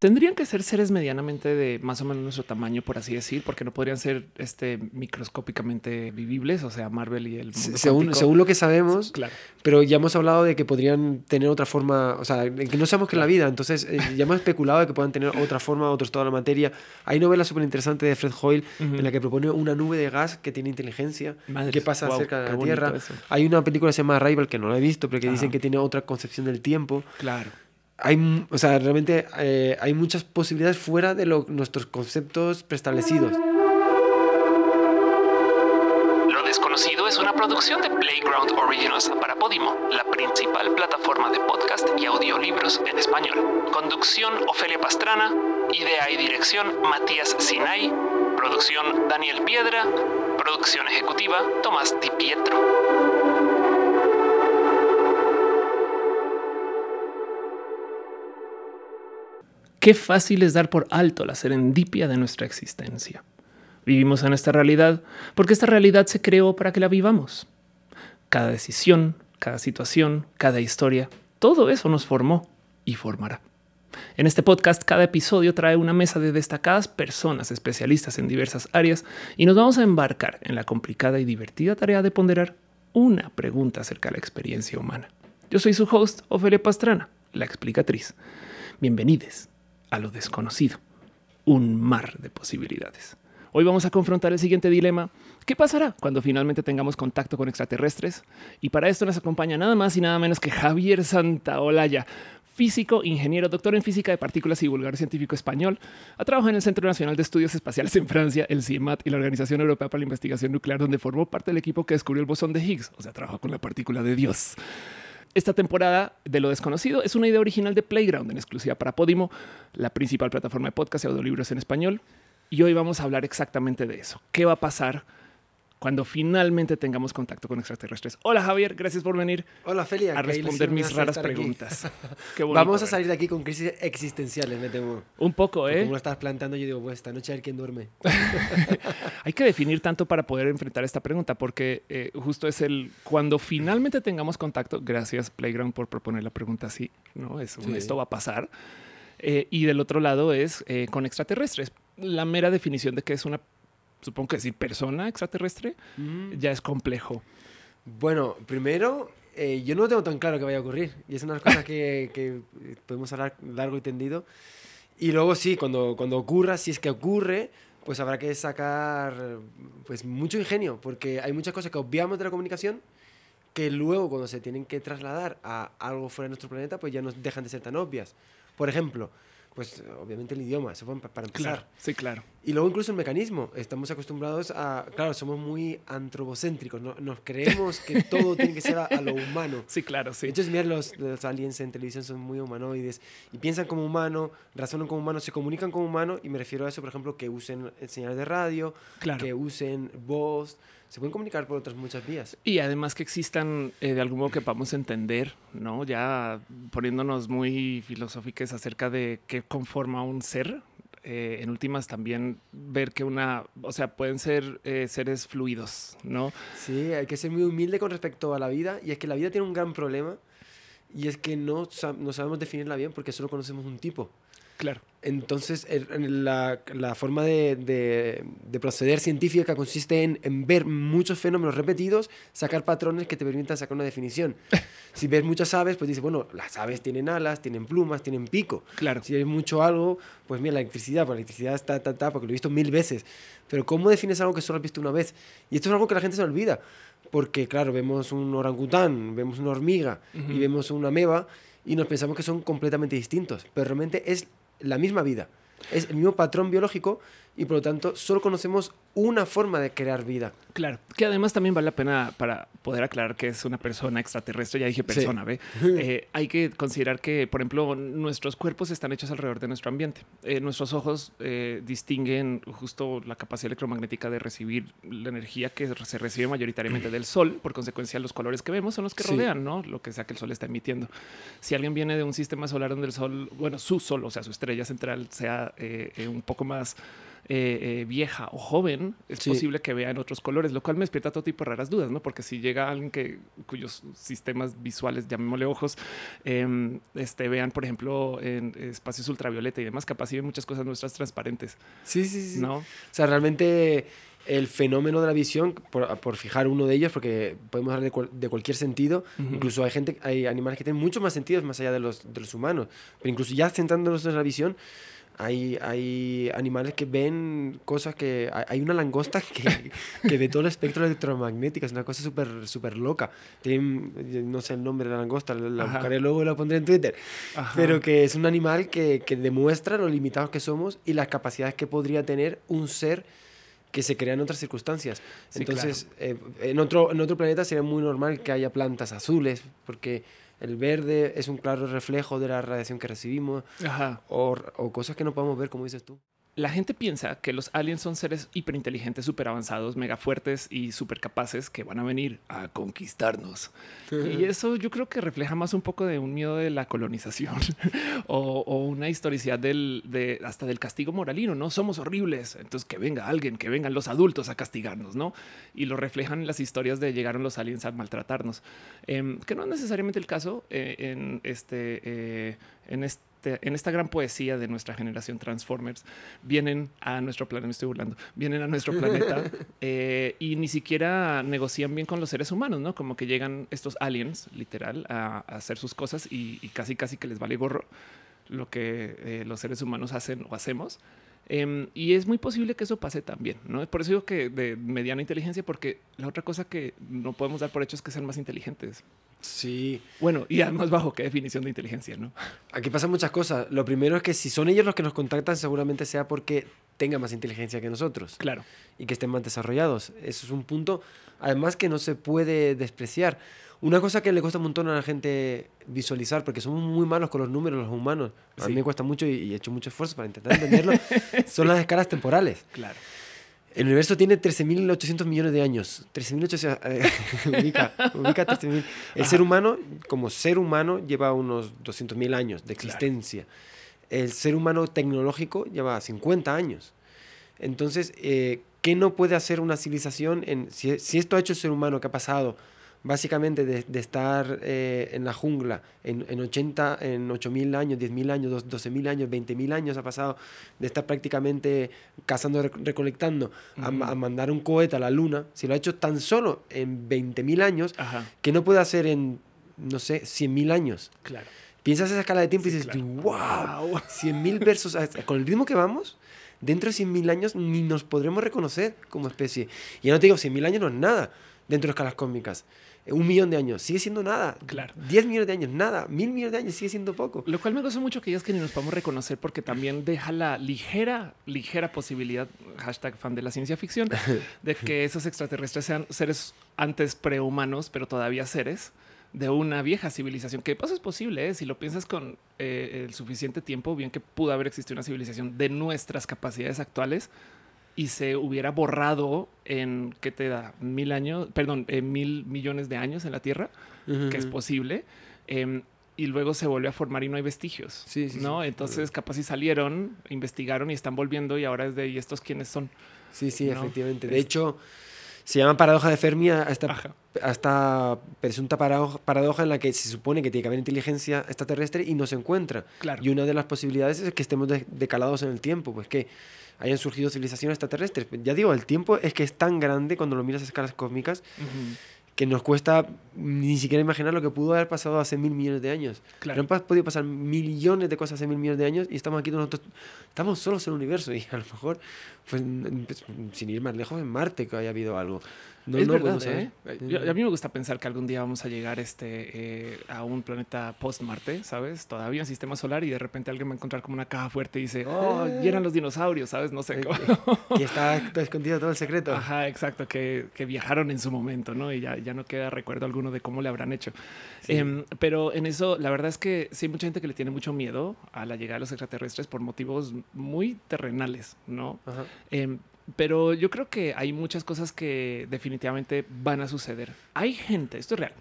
tendrían que ser seres medianamente de más o menos nuestro tamaño, por así decir, porque no podrían ser este, microscópicamente vivibles, o sea, Marvel y el mundo según, lo que sabemos, pero ya hemos hablado de que podrían tener otra forma, o sea, que no sabemos que la vida, entonces eh, ya hemos especulado de que puedan tener otra forma, estado de la materia. Hay novela súper interesante de Fred Hoyle en la que propone una nube de gas que tiene inteligencia, que pasa cerca de la Tierra. Hay una película que se llama Rival que no la he visto, pero que dicen que tiene otra concepción del tiempo. Claro hay, sea, realmente eh, hay muchas posibilidades fuera de lo, nuestros conceptos preestablecidos. Lo Desconocido es una producción de Playground Originals para Podimo, la principal plataforma de podcast y audiolibros en español. Conducción Ofelia Pastrana, idea y dirección Matías Sinay, producción Daniel Piedra, producción ejecutiva Tomás Di Pietro. Qué fácil es dar por alto la serendipia de nuestra existencia. Vivimos en esta realidad porque esta realidad se creó para que la vivamos. Cada decisión, cada situación, cada historia, todo eso nos formó y formará. En este podcast cada episodio trae una mesa de destacadas personas especialistas en diversas áreas y nos vamos a embarcar en la complicada y divertida tarea de ponderar una pregunta acerca de la experiencia humana. Yo soy su host, Ofelia Pastrana, la explicatriz. Bienvenidos a lo desconocido, un mar de posibilidades. Hoy vamos a confrontar el siguiente dilema. ¿Qué pasará cuando finalmente tengamos contacto con extraterrestres? Y para esto nos acompaña nada más y nada menos que Javier Santaolalla, físico, ingeniero, doctor en física de partículas y vulgar científico español. Ha trabajado en el Centro Nacional de Estudios Espaciales en Francia, el CIEMAT y la Organización Europea para la Investigación Nuclear, donde formó parte del equipo que descubrió el bosón de Higgs, o sea, trabajó con la partícula de Dios. Esta temporada de Lo Desconocido es una idea original de Playground en exclusiva para Podimo, la principal plataforma de podcast y audiolibros en español. Y hoy vamos a hablar exactamente de eso. ¿Qué va a pasar? cuando finalmente tengamos contacto con extraterrestres. Hola Javier, gracias por venir. Hola Felia. A responder mis raras preguntas. Qué Vamos a ¿eh? salir de aquí con crisis existenciales, me temo. Un poco, ¿eh? como lo estás planteando, yo digo, pues esta noche a ver quién duerme. Hay que definir tanto para poder enfrentar esta pregunta, porque eh, justo es el cuando finalmente tengamos contacto. Gracias Playground por proponer la pregunta así, ¿no? Es Esto va a pasar. Eh, y del otro lado es con extraterrestres. La mera definición de qué es una supongo que decir persona extraterrestre, mm. ya es complejo. Bueno, primero, eh, yo no tengo tan claro que vaya a ocurrir. Y es una cosa que, que podemos hablar largo y tendido. Y luego sí, cuando, cuando ocurra, si es que ocurre, pues habrá que sacar pues mucho ingenio, porque hay muchas cosas que obviamos de la comunicación que luego cuando se tienen que trasladar a algo fuera de nuestro planeta, pues ya no dejan de ser tan obvias. Por ejemplo, pues obviamente el idioma, eso fue para empezar. Claro, sí, claro. Y luego incluso el mecanismo, estamos acostumbrados a, claro, somos muy antropocéntricos, ¿no? nos creemos que todo tiene que ser a, lo humano. Sí, claro, sí. hecho, mira, los, los, aliens en televisión son muy humanoides y piensan como humano, razonan como humano, se comunican como humano y me refiero a eso, por ejemplo, que usen señales de radio, que usen voz se pueden comunicar por otras muchas vías. Y además que existan eh, de algún modo que podamos entender, ¿no? Ya poniéndonos muy filosóficos acerca de qué conforma un ser. Eh, en últimas también ver que una, o sea, pueden ser eh, seres fluidos, ¿no? Sí, hay que ser muy humilde con respecto a la vida y es que la vida tiene un gran problema y es que no, no sabemos definirla bien porque solo conocemos un tipo. Claro. Entonces, la, forma de, proceder científica consiste en, ver muchos fenómenos repetidos, sacar patrones que te permitan sacar una definición. si ves muchas aves, pues dices, bueno, las aves tienen alas, tienen plumas, tienen pico. Claro. Si ves mucho algo, pues mira, la electricidad, pues la electricidad está, está está porque lo he visto mil veces. Pero ¿cómo defines algo que solo has visto una vez? Y esto es algo que la gente se olvida, porque claro, vemos un orangután, vemos una hormiga y vemos una ameba y nos pensamos que son completamente distintos, pero realmente es la misma vida. Es el mismo patrón biológico y por lo tanto solo conocemos una forma de crear vida. Claro, que además también vale la pena para poder aclarar que es una persona extraterrestre, ya dije persona, ¿ve? Eh, hay que considerar que, por ejemplo, nuestros cuerpos están hechos alrededor de nuestro ambiente. Eh, nuestros ojos eh, distinguen justo la capacidad electromagnética de recibir la energía que se recibe mayoritariamente del sol, por consecuencia los colores que vemos son los que rodean, ¿no? Lo que sea que el sol está emitiendo. Si alguien viene de un sistema solar donde el sol, bueno, su sol, o sea, su estrella central, sea un poco más eh, eh, vieja o joven, es posible que vean otros colores, lo cual me despierta todo tipo de raras dudas, ¿no? Porque si llega alguien que cuyos sistemas visuales, llamémosle ojos, em, este, vean, por ejemplo, en espacios ultravioleta y demás, capaz y ven muchas cosas nuestras transparentes. Sí, sí, sí. O sea, realmente el fenómeno de la visión, por, fijar uno de ellos, porque podemos hablar de, cualquier sentido, incluso hay gente, hay animales que tienen muchos más sentidos más allá de los, de los humanos, pero incluso ya centrándonos en la visión, hay, hay animales que ven cosas que... Hay una langosta que, que de todo el espectro electromagnético, es una cosa súper super loca. Eh, no sé el nombre de la langosta, la buscaré luego y la pondré en Twitter. Pero que es un animal que, que demuestra lo limitados que somos y las capacidades que podría tener un ser que se crea en otras circunstancias. Entonces, eh, en, otro, en otro planeta sería muy normal que haya plantas azules, porque el verde es un claro reflejo de la radiación que recibimos, O, o cosas que no podemos ver, como dices tú la gente piensa que los aliens son seres hiperinteligentes, súper avanzados, mega fuertes y súper capaces que van a venir a conquistarnos. Y eso yo creo que refleja más un poco de un miedo de la colonización o, una historicidad del, hasta del castigo moralino. No somos horribles. Entonces que venga alguien, que vengan los adultos a castigarnos, no? Y lo reflejan las historias de llegaron los aliens a maltratarnos, em, que no es necesariamente el caso eh, en este, eh, en este en esta gran poesía de nuestra generación Transformers, vienen a nuestro planeta, estoy vienen a nuestro planeta eh, y ni siquiera negocian bien con los seres humanos, ¿no? Como que llegan estos aliens, literal, a, hacer sus cosas y, casi, casi que les vale gorro lo que eh, los seres humanos hacen o hacemos. Em, y es muy posible que eso pase también. ¿no? Por eso digo que de mediana inteligencia, porque la otra cosa que no podemos dar por hecho es que sean más inteligentes. Sí. Bueno, y además bajo qué definición de inteligencia, ¿no? Aquí pasan muchas cosas. Lo primero es que si son ellos los que nos contactan, seguramente sea porque tengan más inteligencia que nosotros. Claro. Y que estén más desarrollados. Eso es un punto, además, que no se puede despreciar. Una cosa que le cuesta un montón a la gente visualizar, porque somos muy malos con los números, los humanos, a mí me cuesta mucho y, he hecho mucho esfuerzo para intentar entenderlo, son las escalas temporales. Claro. El universo tiene 13.800 millones de años. 13.800. ubica, 13.000. El ser humano, como ser humano, lleva unos 200.000 años de existencia. El ser humano tecnológico lleva 50 años. Entonces, eh, ¿qué no puede hacer una civilización? si, esto ha hecho el ser humano qué ha pasado básicamente de, estar eh, en la jungla en, en 80, en 8.000 años, 10.000 años, 12.000 años, 20.000 años ha pasado de estar prácticamente cazando, recolectando, a, mandar un cohete a la luna, si lo ha hecho tan solo en 20.000 años, que no puede hacer en, no sé, 100.000 años. Claro. Piensas esa escala de tiempo y dices, wow, 100.000 versos, con el ritmo que vamos, dentro de 100.000 años ni nos podremos reconocer como especie. Y ya no te digo, 100.000 años no es nada dentro de escalas cósmicas un millón de años, sigue siendo nada. Claro. Diez millones de años, nada. Mil millones de años, sigue siendo poco. Lo cual me gusta mucho que digas que ni nos podemos reconocer porque también deja la ligera, ligera posibilidad, hashtag fan de la ciencia ficción, de que esos extraterrestres sean seres antes prehumanos, pero todavía seres de una vieja civilización, que paso pues es posible, ¿eh? si lo piensas con eh, el suficiente tiempo, bien que pudo haber existido una civilización de nuestras capacidades actuales, y se hubiera borrado en, ¿qué te da? Mil años, perdón, en eh, mil millones de años en la Tierra, que es posible. Em, y luego se volvió a formar y no hay vestigios. Sí, sí, ¿no? Entonces, capaz si salieron, investigaron y están volviendo y ahora es de, ¿y estos quiénes son? Sí, sí, efectivamente. De hecho, se llama paradoja de Fermi a esta, presunta paradoja, en la que se supone que tiene que haber inteligencia extraterrestre y no se encuentra. Y una de las posibilidades es que estemos decalados en el tiempo, pues que hayan surgido civilizaciones extraterrestres. Ya digo, el tiempo es que es tan grande cuando lo miras a escalas cósmicas que nos cuesta ni siquiera imaginar lo que pudo haber pasado hace mil millones de años. Claro. Pero han podido pasar millones de cosas hace mil millones de años y estamos aquí nosotros, estamos solos en el universo y a lo mejor, pues, pues sin ir más lejos, en Marte que haya habido algo. No, es no verdad, ¿eh? Eh, a, mí me gusta pensar que algún día vamos a llegar este, eh, a un planeta post-Marte, ¿sabes? Todavía en sistema solar y de repente alguien va a encontrar como una caja fuerte y dice, oh, eran los dinosaurios, ¿sabes? No sé. Cómo. Y está escondido todo el secreto. Ajá, exacto, que, viajaron en su momento, ¿no? Y ya, ya no queda recuerdo alguno de cómo le habrán hecho. Em, pero en eso, la verdad es que sí hay mucha gente que le tiene mucho miedo a la llegada de los extraterrestres por motivos muy terrenales, ¿no? Ajá. Em, pero yo creo que hay muchas cosas que definitivamente van a suceder. Hay gente, esto es real,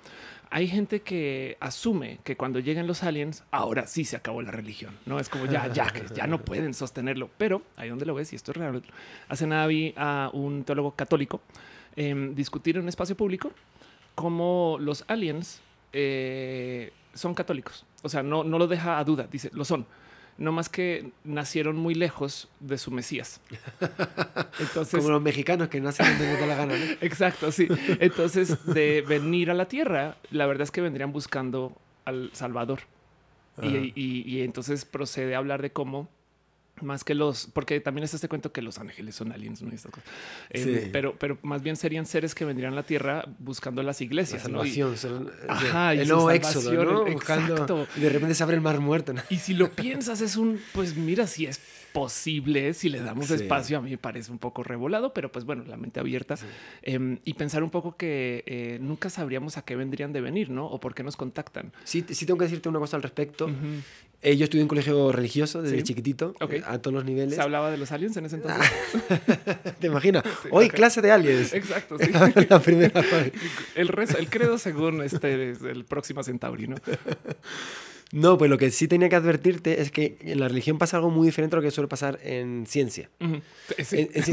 hay gente que asume que cuando lleguen los aliens, ahora sí se acabó la religión. No es como ya, ya, que ya no pueden sostenerlo. Pero ahí donde lo ves, y esto es real. Hace nada vi a un teólogo católico em, discutir en un espacio público cómo los aliens eh, son católicos. O sea, no, no lo deja a duda. Dice, lo son no más que nacieron muy lejos de su Mesías. Como los mexicanos que nacen donde les la gana. Exacto, sí. Entonces, de venir a la tierra, la verdad es que vendrían buscando al Salvador. y entonces procede a hablar de cómo más que los, porque también es este cuento que los ángeles son aliens, ¿no? Estas cosas. Eh, pero, pero más bien serían seres que vendrían a la tierra buscando las iglesias. La salvación, ¿no? y, ajá, el, no éxodo, ¿no? Buscando, y de repente se abre el mar muerto. Y si lo piensas, es un, pues mira, si es posible si le damos espacio. A mí me parece un poco revolado, pero pues bueno, la mente abierta em, y pensar un poco que eh, nunca sabríamos a qué vendrían de venir, ¿no? O por qué nos contactan. Sí, sí tengo que decirte una cosa al respecto. Eh, yo estudié en un colegio religioso desde chiquitito, eh, a todos los niveles. ¿Se hablaba de los aliens en ese entonces? Ah, ¿Te imaginas? Hoy clase de aliens. Exacto, sí. la primera. el, el credo según este, es el próximo ¿no? No, pues lo que sí tenía que advertirte es que en la religión pasa algo muy diferente a lo que suele pasar en ciencia. en,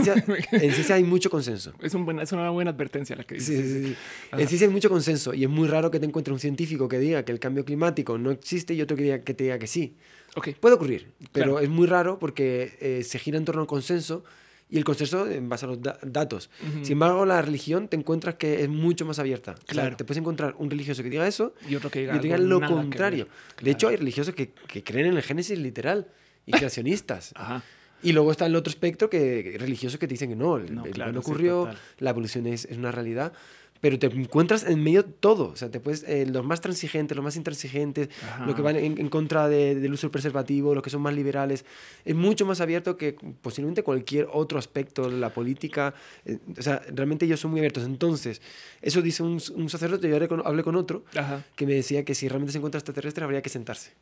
ciencia hay mucho consenso. Es, una buena advertencia la que dices. Sí, sí, en ciencia hay mucho consenso y es muy raro que te encuentres un científico que diga que el cambio climático no existe y otro que, que te diga que sí. Okay. Puede ocurrir, pero es muy raro porque eh, se gira en torno al consenso y el consenso en base a los datos. Sin embargo, la religión te encuentras que es mucho más abierta. Claro. te puedes encontrar un religioso que diga eso y otro que diga, lo contrario. De hecho, hay religiosos que, que, creen en el Génesis literal y creacionistas. Ajá. Y luego está el otro espectro que religiosos que te dicen que no, el, no, ocurrió, la evolución es, es, una realidad pero te encuentras en medio de todo. O sea, te puedes, eh, los más transigentes, los más intransigentes, lo los que van en, contra de, del uso del preservativo, los que son más liberales. Es mucho más abierto que posiblemente cualquier otro aspecto, la política. Eh, o sea, realmente ellos son muy abiertos. Entonces, eso dice un, un sacerdote, yo hablé con otro, que me decía que si realmente se encuentra extraterrestre habría que sentarse.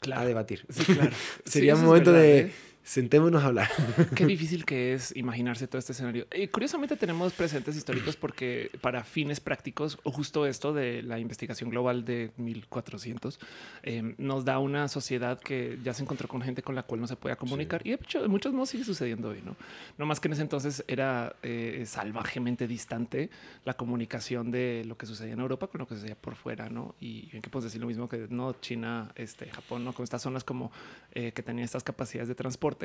Claro. a debatir. Sí, claro. Sería un momento de... ¿eh? sentémonos a hablar. Qué difícil que es imaginarse todo este escenario. y eh, curiosamente tenemos presentes históricos porque para fines prácticos, O justo esto de la investigación global de 1400, em, nos da una sociedad que ya se encontró con gente con la cual no se podía comunicar y de hecho muchos modos sigue sucediendo hoy, ¿no? No más que en ese entonces era eh, salvajemente distante la comunicación de lo que sucedía en Europa con lo que sucedía por fuera, ¿no? Y en qué puedes decir lo mismo que no China, este, Japón, ¿no? Con estas zonas como eh, que tenían estas capacidades de transporte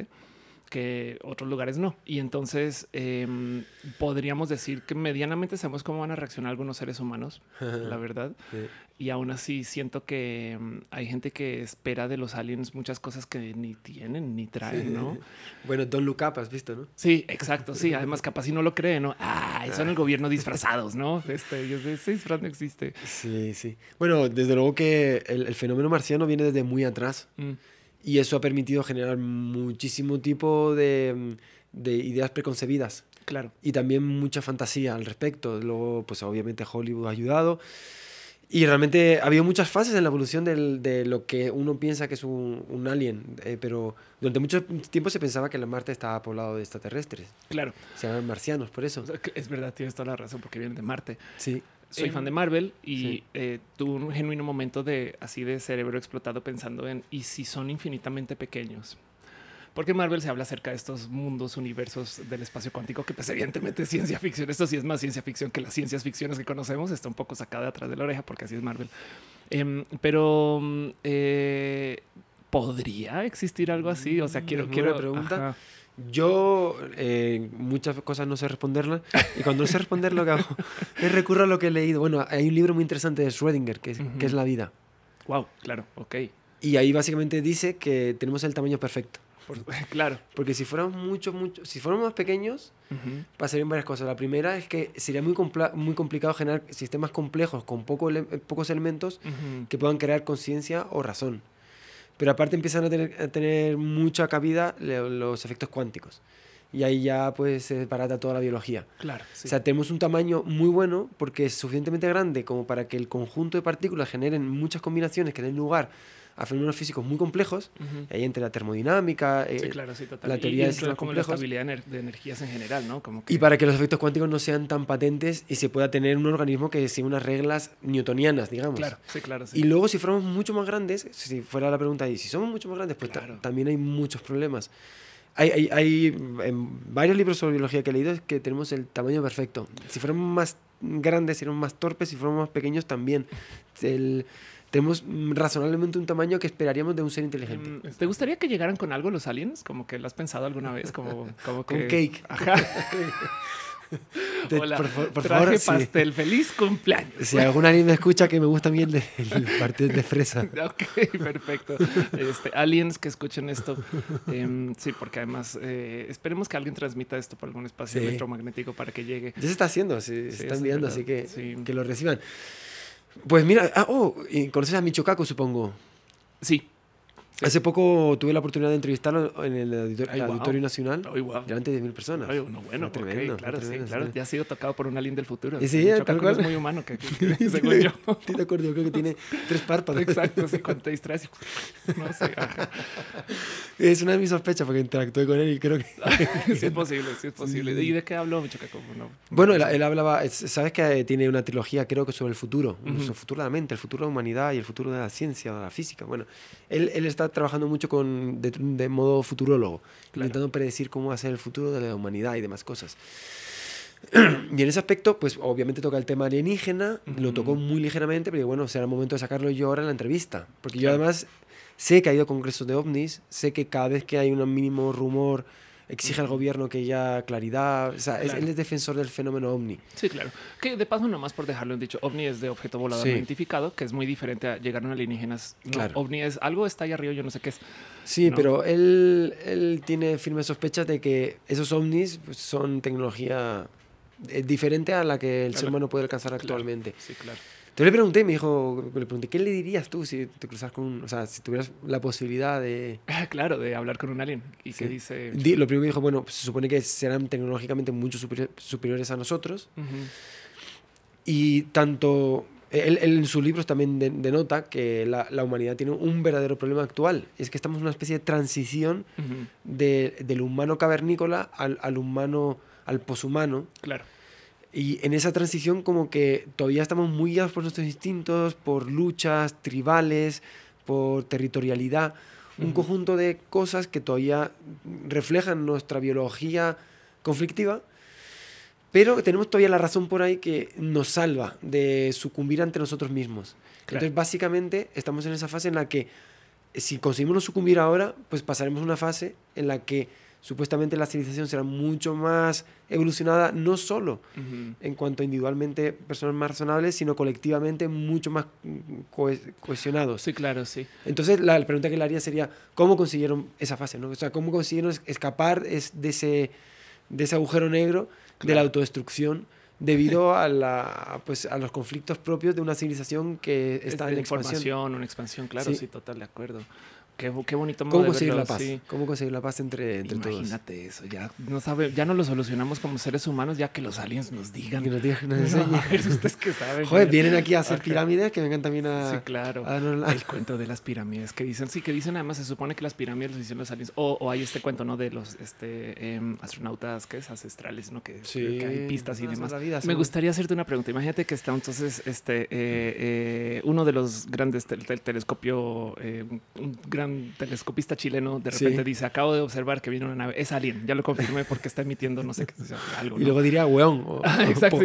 que otros lugares no. Y entonces em, podríamos decir que medianamente sabemos cómo van a reaccionar algunos seres humanos, la verdad. Y aún así siento que em, hay gente que espera de los aliens muchas cosas que ni tienen ni traen, ¿no? Bueno, Don Look Up, pues, has visto, ¿no? Sí, exacto, sí. Además, capaz si no lo creen ¿no? Ah, son el gobierno disfrazados, ¿no? Este, yo ese disfraz no existe. Sí, sí. Bueno, desde luego que el, fenómeno marciano viene desde muy atrás. Mm. Y eso ha permitido generar muchísimo tipo de, ideas preconcebidas. Claro. Y también mucha fantasía al respecto. Luego, pues obviamente Hollywood ha ayudado. Y realmente ha habido muchas fases en la evolución de lo que uno piensa que es un, alien, eh, pero durante mucho tiempo se pensaba que la Marte estaba poblado de extraterrestres. Claro. Se llaman marcianos, por eso. Es verdad, tienes toda la razón, porque vienen de Marte. Sí soy fan de Marvel y eh, tuve un genuino momento de así de cerebro explotado pensando en y si son infinitamente pequeños. Porque Marvel se habla acerca de estos mundos, universos del espacio cuántico, que pues, evidentemente es ciencia ficción. Esto sí es más ciencia ficción que las ciencias ficciones que conocemos. Está un poco sacada atrás de la oreja porque así es Marvel. Em, pero eh, podría existir algo así. O sea, quiero, quiero yo eh, muchas cosas no sé responderlas y cuando no sé responder lo que hago es recurro a lo que he leído. Bueno, hay un libro muy interesante de Schrödinger que es, es La vida. Wow, claro, ok. Y ahí básicamente dice que tenemos el tamaño perfecto. claro. Porque si fuéramos mucho, si fuéramos más pequeños, pasarían varias cosas. La primera es que sería muy, muy complicado generar sistemas complejos con pocos elementos que puedan crear conciencia o razón. Pero aparte empiezan a tener, a tener mucha cabida los efectos cuánticos. Y ahí ya pues se desbarata toda la biología. Claro. O sea, tenemos un tamaño muy bueno porque es suficientemente grande como para que el conjunto de partículas generen muchas combinaciones que den lugar a fenómenos físicos muy complejos, ahí entre la termodinámica, eh, la teoría de sistemas de energías en general, ¿no? Como Y para que los efectos cuánticos no sean tan patentes y se pueda tener un organismo que siga unas reglas newtonianas, digamos. Claro, Y luego si fuéramos mucho más grandes, si fuera la pregunta ahí, si somos mucho más grandes, pues también hay muchos problemas. Hay, hay, en varios libros sobre biología que he leído es que tenemos el tamaño perfecto. Si fuéramos más grandes, si fuéramos más torpes, si fuéramos más pequeños también. El, tenemos razonablemente un tamaño que esperaríamos de un ser inteligente. Mm, ¿Te gustaría que llegaran con algo los aliens? Como que lo has pensado alguna vez, como, como Con cake. Ajá. Hola, por, traje favor, pastel, feliz cumpleaños. Si algún alien me escucha, que me gusta bien el, partido de fresa. ok, perfecto. Este, aliens que escuchen esto. Em, sí, porque además eh, esperemos que alguien transmita esto por algún espacio electromagnético para que llegue. Ya se está haciendo, se, están viendo, así que, que lo reciban. Pues mira, ah, oh, ¿conoces a Michoacaco supongo? Sí. Hace poco tuve la oportunidad de entrevistarlo en el Auditorio, Nacional Ay, delante de 10.000 personas. Ay, bueno, bueno, tremendo, claro, sí, claro. Ya ha sido tocado por un alien del futuro. Y sí, tal cual. es muy humano, que, que, de acuerdo, yo creo que tiene tres párpados. Exacto, sí, Con tres? no sé. Ajá. Es una de mis sospechas porque interactué con él y creo que... sí es posible, sí es posible. ¿Y de qué habló mucho. No. Bueno, él, hablaba, sabes que tiene una trilogía creo que sobre el futuro, sobre el futuro de la mente, el futuro de la humanidad y el futuro de la ciencia, de la física. Bueno, él está trabajando mucho con, de, modo futurólogo, intentando predecir cómo va a ser el futuro de la humanidad y demás cosas. Y en ese aspecto, pues obviamente toca el tema alienígena, lo tocó muy ligeramente, pero bueno, será el momento de sacarlo yo ahora en la entrevista. Porque yo además sé que ha ido a congresos de ovnis, sé que cada vez que hay un mínimo rumor exige al gobierno que haya claridad. O sea, él es defensor del fenómeno ovni. Sí, claro. Que de paso, nomás por dejarlo en dicho, ovni es de objeto volador identificado, que es muy diferente a llegar a alienígenas. No, claro. Ovni es algo está ahí arriba, yo no sé qué es. Sí, pero él, él tiene firmes sospechas de que esos ovnis pues, son tecnología eh, diferente a la que el ser humano puede alcanzar actualmente. Sí, claro. Entonces le pregunté, me dijo, le pregunté, ¿qué le dirías tú si te cruzas con o sea, si tuvieras la posibilidad de... Ah, claro, de hablar con un alien. ¿Y dice? Lo primero que dijo, bueno, se supone que serán tecnológicamente mucho superiores a nosotros. Y tanto, él, en sus libros también denota que la, humanidad tiene un verdadero problema actual. Es que estamos en una especie de transición del humano cavernícola al, al humano, al poshumano. Claro y en esa transición como que todavía estamos muy guiados por nuestros instintos, por luchas tribales, por territorialidad, un conjunto de cosas que todavía reflejan nuestra biología conflictiva, pero tenemos todavía la razón por ahí que nos salva de sucumbir ante nosotros mismos. Entonces básicamente estamos en esa fase en la que si conseguimos no sucumbir ahora, pues pasaremos una fase en la que supuestamente la civilización será mucho más evolucionada, no solo en cuanto a individualmente personas más razonables, sino colectivamente mucho más mm, cohesionados. Sí, claro, sí. Entonces la, pregunta que le haría sería, ¿cómo consiguieron esa fase? O sea, ¿cómo consiguieron escapar de, ese, ese agujero negro, de la autodestrucción? debido a, pues, a los conflictos propios de una civilización que está en expansión. Una expansión, claro, sí, total, de acuerdo. Qué, bonito modo ¿Cómo conseguir la paz? ¿Cómo conseguir la paz entre, entre Imagínate todos? Imagínate eso, ya no sabe, ya no lo solucionamos como seres humanos, ya que los aliens nos digan. Y nos digan, ustedes que saben. Joder, vienen aquí a hacer pirámides, que vengan también a. Sí, claro. A, el cuento de las pirámides que dicen, sí, que dicen además, se supone que las pirámides los hicieron los aliens. O, hay este cuento, ¿no? De los este, em, astronautas que es ancestrales, ¿no? Que, hay pistas y demás. Me gustaría hacerte una pregunta. Imagínate que está entonces este eh, eh, uno de los grandes del telescopio, eh, un gran telescopista chileno de repente dice, acabo de observar que viene una nave, es alien, ya lo confirmé porque está emitiendo no sé qué, algo. Y luego diría, weón. exacto,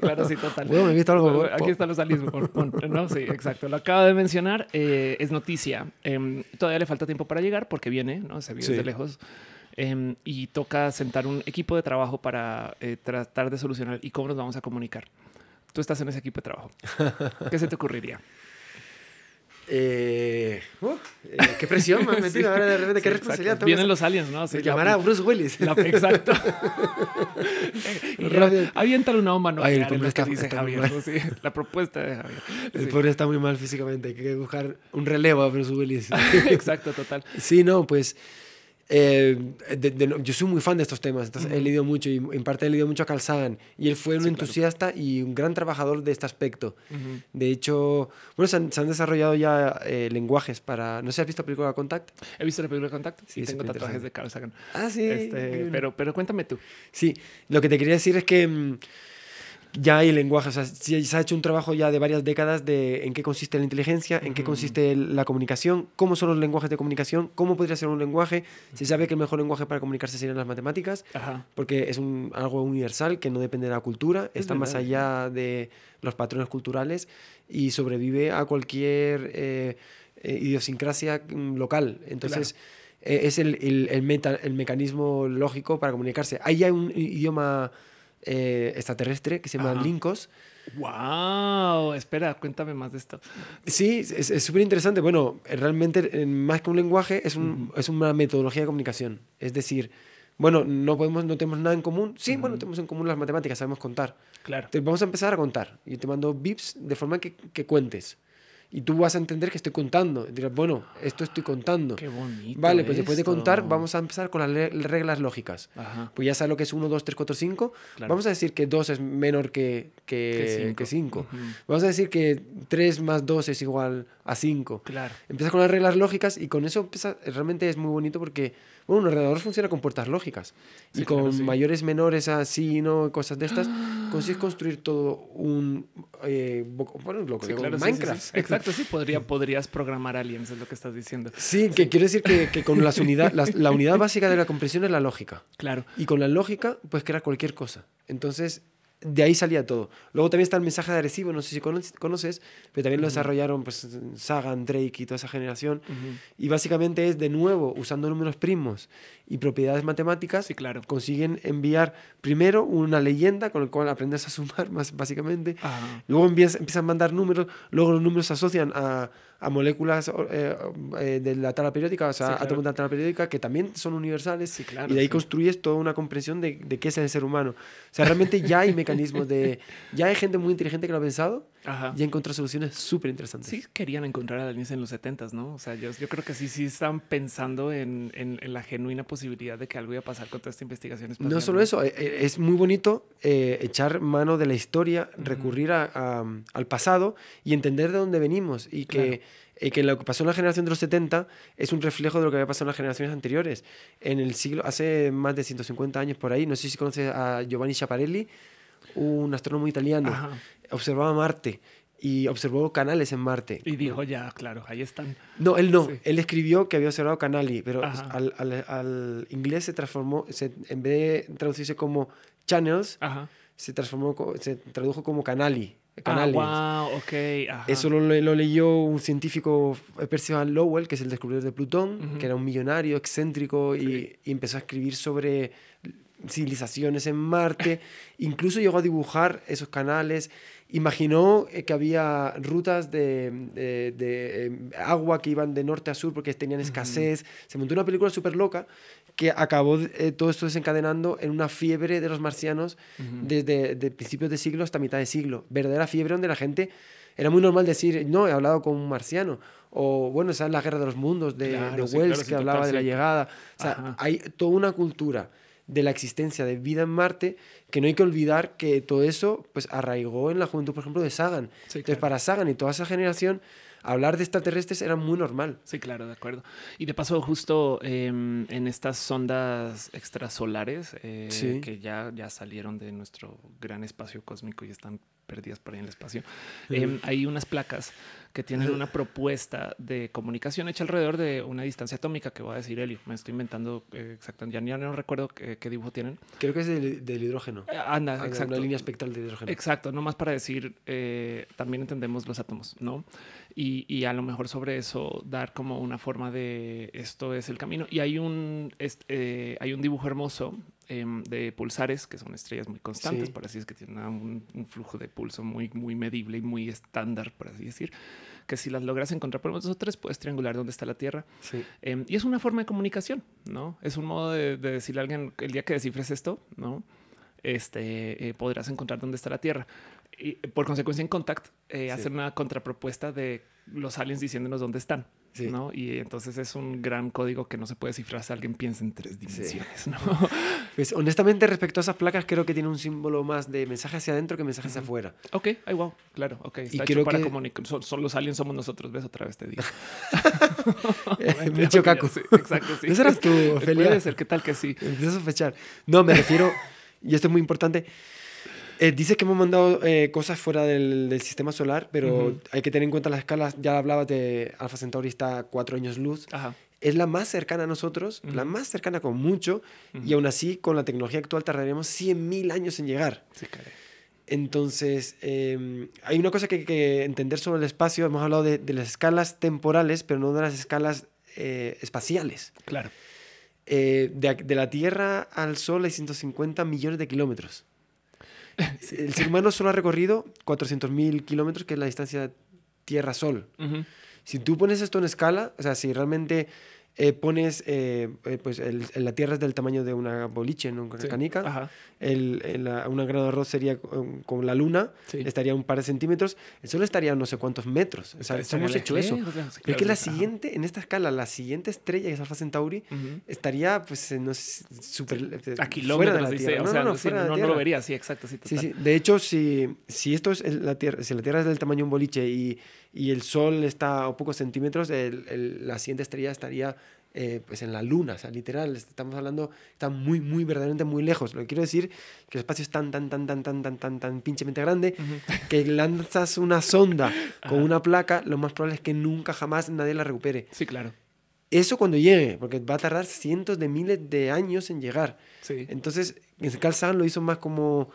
claro, sí, total. aquí, aquí están los aliens, ¿no? Sí, exacto. Lo acabo de mencionar, eh, es noticia. Em, todavía le falta tiempo para llegar porque viene, ¿no? Se viene de lejos. Em, y toca sentar un equipo de trabajo para eh, tratar de solucionar y cómo nos vamos a comunicar. Tú estás en ese equipo de trabajo. ¿Qué se te ocurriría? Eh, eh, qué presión me han metido ahora de repente, qué responsabilidad. Vienen los aliens, ¿no? Se llamar a Bruce Willis. La, exacto. aviéntale una bomba está, la propuesta de Javier. El pobre está muy mal físicamente. Hay que buscar un relevo a Bruce Willis. exacto, total. Sí, no, pues eh, yo soy muy fan de estos temas, entonces he leído mucho y en parte he leído mucho a Carl y él fue un entusiasta y un gran trabajador de este aspecto. De hecho, bueno, se han, desarrollado ya eh, lenguajes para... No sé, ¿has visto la película Contact? He visto la película Contact, sí, tengo tatuajes de Carl Sagan. Ah, sí. Este, pero, pero cuéntame tú. Sí, lo que te quería decir es que... Mm, ya hay lenguaje, o sea, se ha hecho un trabajo ya de varias décadas de en qué consiste la inteligencia, en qué consiste la comunicación, cómo son los lenguajes de comunicación, cómo podría ser un lenguaje. Se sabe que el mejor lenguaje para comunicarse serían las matemáticas, porque es un, algo universal que no depende de la cultura, está más allá de los patrones culturales y sobrevive a cualquier eh, eh, idiosincrasia mm, local. Entonces... Eh, es el, el, el, meta, el mecanismo lógico para comunicarse. Ahí hay un idioma eh, extraterrestre que se llama Lincos. ¡Wow! Espera, cuéntame más de esto. Sí, es súper interesante. Bueno, realmente, más que un lenguaje, es, una metodología de comunicación. Es decir, bueno, no, podemos, no tenemos nada en común. Sí, bueno, tenemos en común las matemáticas, sabemos contar. Claro. vamos a empezar a contar. Y te mando bips de forma que, que cuentes y tú vas a entender que estoy contando. dirás, bueno, esto estoy contando. Qué bonito. Vale, pues después de contar, vamos a empezar con las reglas lógicas. Ajá. Pues ya sabes lo que es 1, 2, 3, 4, 5. Vamos a decir que 2 es menor que 5. Que, que Vamos a decir que 3 más 2 es igual a 5. Claro. Empiezas con las reglas lógicas y con eso realmente es muy bonito porque bueno, un ordenador funciona con puertas lógicas. y con mayores, menores, así, ¿no? Cosas de estas, ah. consigues construir todo un. Eh, bueno, lo que Minecraft. Exacto, sí, podrías programar aliens, es lo que estás diciendo. Sí, que quiero decir que, con las unidades. la unidad básica de la compresión es la lógica. Claro. Y con la lógica puedes crear cualquier cosa. Entonces, de ahí salía todo. Luego también está el mensaje de Arecibo, no sé si conoces, pero también lo desarrollaron pues, Sagan, Drake y toda esa generación. Y básicamente es, de nuevo, usando números primos y propiedades matemáticas, sí, claro. consiguen enviar primero una leyenda con la cual aprendes a sumar, más básicamente. Luego empiezan a mandar números, luego los números se asocian a, a moléculas eh, eh, de la tabla periódica, o sea, sí, claro. mundo de la tabla periódica, que también son universales, y de ahí construyes toda una comprensión de, de, qué es el ser humano. O sea, realmente ya hay mecanismos de... Ya hay gente muy inteligente que lo ha pensado, y encontró soluciones súper interesantes. Sí, querían encontrar a Dalí en los 70 ¿no? O sea, yo, yo creo que sí, sí están pensando en, en, la genuina posibilidad de que algo iba a pasar con toda esta investigación. No solo eso, eh, eh, es muy bonito eh, echar mano de la historia, recurrir a, al pasado y entender de dónde venimos y que. Claro. que lo que pasó en la generación de los 70 es un reflejo de lo que había pasado en las generaciones anteriores. En el siglo, hace más de 150 años por ahí, no sé si conoces a Giovanni Schiaparelli, un astrónomo italiano, observaba Marte y observó canales en Marte. Y dijo, ya, claro, ahí están. No, él no, él escribió que había observado canales, pero al, inglés se transformó, se, en vez de traducirse como channels, se transformó, se tradujo como canali. Ah, canales. wow, okay, Eso lo, lo, leyó un científico, eh, Percival Lowell, que es el descubridor de Plutón, que era un millonario excéntrico y, empezó a escribir sobre civilizaciones en Marte, incluso llegó a dibujar esos canales, imaginó eh, que había rutas de, eh, agua que iban de norte a sur porque tenían escasez, se montó una película súper loca que acabó eh, todo esto desencadenando en una fiebre de los marcianos desde principios de siglo hasta mitad de siglo, verdadera fiebre donde la gente era muy normal decir, no, he hablado con un marciano. O bueno, esa es la guerra de los mundos de, Wells, que hablaba de la llegada. O sea, hay toda una cultura de la existencia de vida en Marte, que no hay que olvidar que todo eso pues arraigó en la juventud, por ejemplo, de Sagan. Entonces, para Sagan y toda esa generación, hablar de extraterrestres era muy normal. Sí, claro, de acuerdo. Y de paso, justo em, en estas sondas extrasolares eh, que ya, ya salieron de nuestro gran espacio cósmico y están perdidas por ahí en el espacio, em, hay unas placas que tienen una propuesta de comunicación hecha alrededor de una distancia atómica que va a decir Helio. Me estoy inventando eh, exactamente, ya, no recuerdo qué, dibujo tienen. Creo que es del, hidrógeno. Eh, anda, ah, exacto. la línea espectral de hidrógeno. Exacto, nomás para decir, eh, también entendemos los átomos, ¿no? Y, a lo mejor sobre eso dar como una forma de esto es el camino. Y hay un, hay un dibujo hermoso Em, de pulsares, que son estrellas muy constantes, por así es que tienen un, flujo de pulso muy, muy medible y muy estándar, por así decir, que si las logras encontrar por dos o tres, puedes triangular dónde está la Tierra. Em, y es una forma de comunicación, ¿no? Es un modo de, decirle a alguien, el día que descifres esto, ¿no? Este, eh, podrás encontrar dónde está la Tierra y por consecuencia en Contact eh, hacen una contrapropuesta de los aliens diciéndonos dónde están. Y entonces es un gran código que no se puede cifrar si alguien piensa en tres dimensiones. Pues, honestamente, respecto a esas placas, creo que tiene un símbolo más de mensaje hacia adentro que mensaje hacia afuera. Ok, ay, wow, claro, ok. y que... comunicar. Son, los aliens, somos nosotros. ¿Ves? Otra vez te digo. Mucho caco. Sí, exacto, sí. tu era tú, ¿qué tal que sí? Empiezo a sospechar. No, me refiero, y esto es muy importante, eh, dice que hemos mandado eh, cosas fuera del, sistema solar, pero hay que tener en cuenta las escalas. Ya hablabas de Alfa Centauri está cuatro años luz. Es la más cercana a nosotros, la más cercana con mucho, y aún así, con la tecnología actual, tardaremos 100.000 años en llegar. Entonces, em, hay una cosa que hay que entender sobre el espacio. Hemos hablado de, las escalas temporales, pero no de las escalas eh, espaciales. Claro. de, de, la Tierra al Sol hay 150 millones de kilómetros. El ser humano solo ha recorrido 400.000 kilómetros, que es la distancia Tierra-Sol. Si tú pones esto en escala, o sea, si realmente eh, pones, eh, eh, pues el, la tierra es del tamaño de una boliche, ¿no? una canica. El, el, un grano de arroz sería con, um, la luna, estaría un par de centímetros. El sol estaría no sé cuántos metros. O sea, hemos hecho eso. y es que la siguiente, en esta escala, la siguiente estrella, que es Alpha Centauri, estaría, pues, no sé, super, a kilómetros, fuera de la Tierra. no, no, lo vería, sí, exacto. Sí, sí, sí. De hecho, si, si esto es la Tierra, si la Tierra es del tamaño de un boliche y y el Sol está a pocos centímetros, el, la siguiente estrella estaría eh, pues en la Luna, o sea, literal, estamos hablando, está muy, muy, verdaderamente muy lejos. Lo que quiero decir que el espacio es tan, tan, tan, tan, tan, tan, tan, tan pinchemente grande que lanzas una sonda con una placa, lo más probable es que nunca, jamás nadie la recupere. Sí, claro. Eso cuando llegue, porque va a tardar cientos de miles de años en llegar. Sí. Entonces, Carl Sagan lo hizo más como,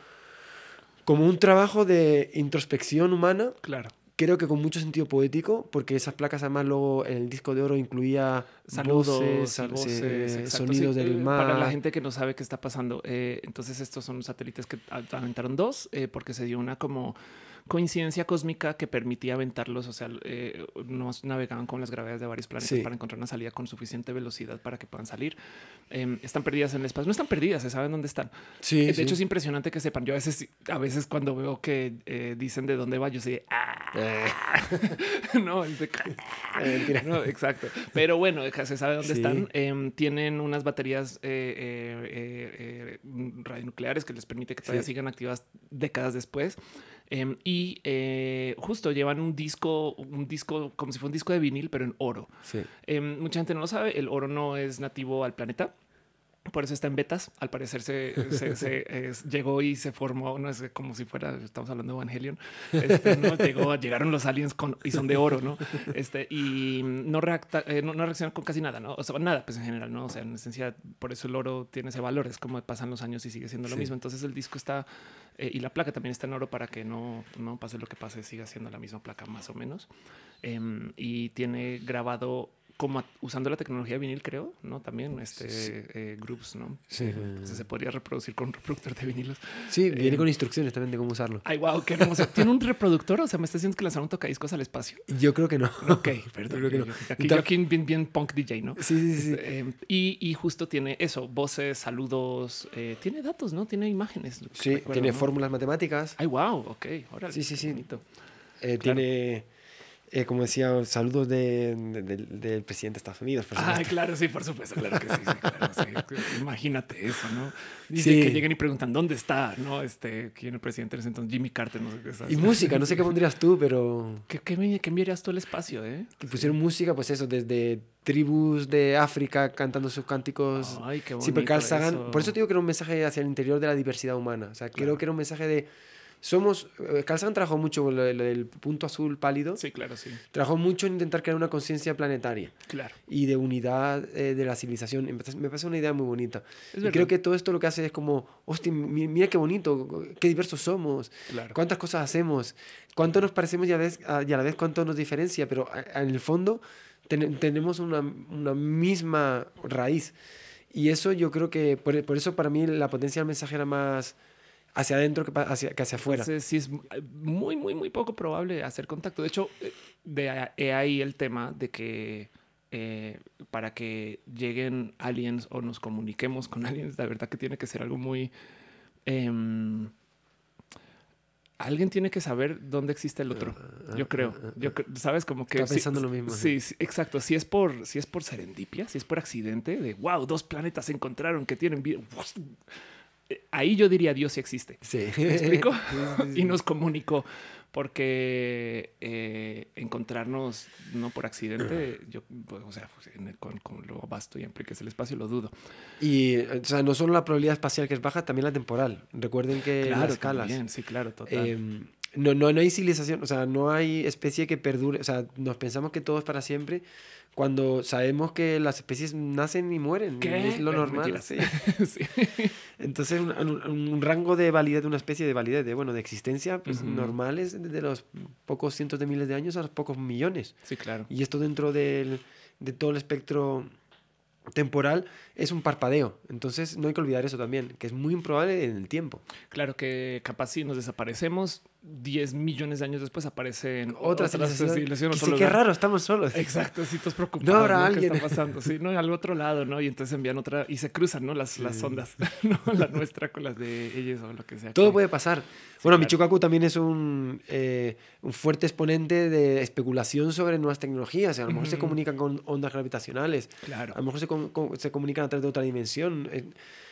como un trabajo de introspección humana. Claro creo que con mucho sentido poético, porque esas placas además luego en el disco de oro incluía Saludos, voces, sonidos del mar. Eh, para la gente que no sabe qué está pasando, eh, entonces estos son los satélites que aventaron dos, eh, porque se dio una como coincidencia cósmica que permitía aventarlos, o sea, eh, navegaban con las gravedades de varios planetas para encontrar una salida con suficiente velocidad para que puedan salir. Em, están perdidas en el espacio, no están perdidas, se saben dónde están. Sí, eh, de hecho, es impresionante que sepan. Yo a veces, a veces cuando veo que eh, dicen de dónde va, yo sé, ah". eh. no, ah". no, exacto. Pero bueno, se sabe dónde están. Em, tienen unas baterías radionucleares que les permite que todavía sigan activas décadas después. Em, y eh, justo llevan un disco, un disco como si fuera un disco de vinil, pero en oro. Em, mucha gente no lo sabe, el oro no es nativo al planeta por eso está en betas. Al parecer se, llegó y se formó, no es como si fuera, estamos hablando de Evangelion. Este, llegaron los aliens con, y son de oro, ¿no? Este, y no, reacta, eh, no, reaccionan con casi nada, ¿no? O sea, nada, pues en general, ¿no? O sea, en esencia, por eso el oro tiene ese valor, es como pasan los años y sigue siendo lo mismo. Entonces el disco está, eh, y la placa también está en oro para que no, pase lo que pase, siga siendo la misma placa más o menos. Em, y tiene grabado como usando la tecnología vinil, creo, ¿no? También este eh, groups, ¿no? Sí. se podría reproducir con un reproductor de vinilos. Sí, viene eh, con instrucciones también de cómo usarlo. Ay, wow, qué hermoso. ¿Tiene un reproductor? O sea, ¿me está diciendo que lanzaron tocadiscos al espacio? Yo creo que no. Ok, perdón. Yo creo que no. Aquí, bien, punk DJ, ¿no? Sí, sí, sí. Este, em, y, justo tiene eso, voces, saludos, eh, tiene datos, ¿no? Tiene imágenes. Sí, tiene fórmulas matemáticas. Ay, wow, ok. Órale, sí, sí, sí. Tiene eh, como decía, saludos de, del presidente de Estados Unidos. Por ah, claro, sí, por supuesto, claro que sí. Imagínate eso, ¿no? Dicen que llegan y preguntan, ¿dónde está? ¿No? Este, ¿Quién es el presidente entonces? Jimmy Carter, no sé qué es Y música, no sé qué pondrías tú, pero... ¿Qué, qué, enviarías tú al espacio, eh? Que pusieron música, pues eso, desde tribus de África cantando sus cánticos. Ay, qué bonito sí, Sagan, eso. Por eso digo que era un mensaje hacia el interior de la diversidad humana. O sea, creo que era un mensaje de somos. Eh, Calzán trabajó mucho con lo, del punto azul pálido. Sí, claro, sí. Trabajó mucho en intentar crear una conciencia planetaria. Claro. Y de unidad eh, de la civilización. Me parece una idea muy bonita. Y creo que todo esto lo que hace es como, hostia, mira qué bonito, qué diversos somos, cuántas cosas hacemos, cuánto nos parecemos y a, la vez cuánto nos diferencia, pero en el fondo tenemos una, una misma raíz. Y eso yo creo que, por, por eso para mí la potencia del mensaje era más hacia adentro que hacia, que hacia afuera. sí, es eh, muy, muy, muy poco probable hacer contacto. De hecho, eh, de, he ahí el tema de que eh, para que lleguen aliens o nos comuniquemos con aliens, la verdad que tiene que ser algo muy... Em, alguien tiene que saber dónde existe el otro. Ah, ah, yo creo. Ah, yo sabes como que Está pensando lo mismo. Sí, exacto. Si es por si es por serendipia, si es por accidente de wow, dos planetas se encontraron que tienen ahí yo diría Dios sí existe. Sí. ¿Me explico? y nos comunicó porque eh, encontrarnos no por accidente, yo, pues, o sea, pues, con, lo vasto y amplio que es el espacio, lo dudo. Y, o sea, no solo la probabilidad espacial que es baja, también la temporal. Recuerden que claro, las escalas. sí, claro, total. Em, no, no, hay civilización, o sea, no hay especie que perdure, o sea, nos pensamos que todo es para siempre cuando sabemos que las especies nacen y mueren, es lo normal. Entonces, un, rango de validez de una especie, de validez, de, bueno, de existencia, pues normal es de los pocos cientos de miles de años a los pocos millones. Sí, claro. Y esto dentro de todo el espectro temporal es un parpadeo. Entonces no hay que olvidar eso también, que es muy improbable en el tiempo. Claro que capaz si nos desaparecemos, 10 millones de años después aparecen otras otra civilizaciones. Sí, qué raro, estamos solos. Exacto, sí, todos preocupados. No ¿Qué está pasando? Sí, no, al otro lado, ¿no? Y entonces envían otra y se cruzan, ¿no? Las, las ondas, ¿no? La nuestra con las de ellos o lo que sea. Todo puede pasar. bueno, claro. Michukaku también es un, eh, un, fuerte exponente de especulación sobre nuevas tecnologías. A lo mejor se comunican con ondas gravitacionales. Claro. A lo mejor se, se comunican a través de otra dimensión. Eh,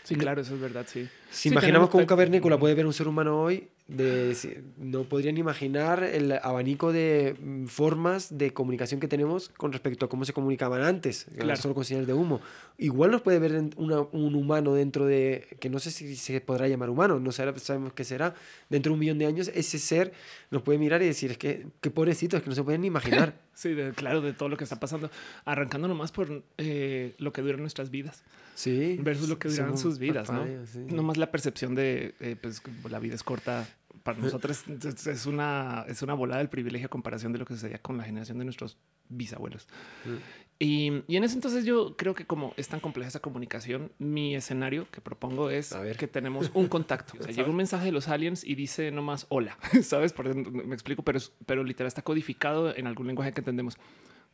Sí, claro, eso es verdad, sí. Si imaginamos cómo un cavernícola puede ver un ser humano hoy, de, no podrían imaginar el abanico de mm, formas de comunicación que tenemos con respecto a cómo se comunicaban antes, solo con señales de humo. Igual nos puede ver un humano dentro de, que no sé si se podrá llamar humano, no sabemos qué será, dentro de un millón de años, ese ser nos puede mirar y decir, es que qué pobrecito, es que no se pueden ni imaginar. sí, claro, de todo lo que está pasando, arrancando nomás por eh, lo que duran nuestras vidas. Sí. Versus lo que duran sus vidas, ¿no? más la percepción de eh, pues, la vida es corta. Para eh. nosotros es una, es una volada del privilegio a comparación de lo que sucedía con la generación de nuestros bisabuelos. Mm. Y, y, en ese entonces yo creo que como es tan compleja esa comunicación, mi escenario que propongo es que tenemos un contacto. O sea, llega un mensaje de los aliens y dice nomás hola, ¿sabes? me explico, pero, pero literal está codificado en algún lenguaje que entendemos.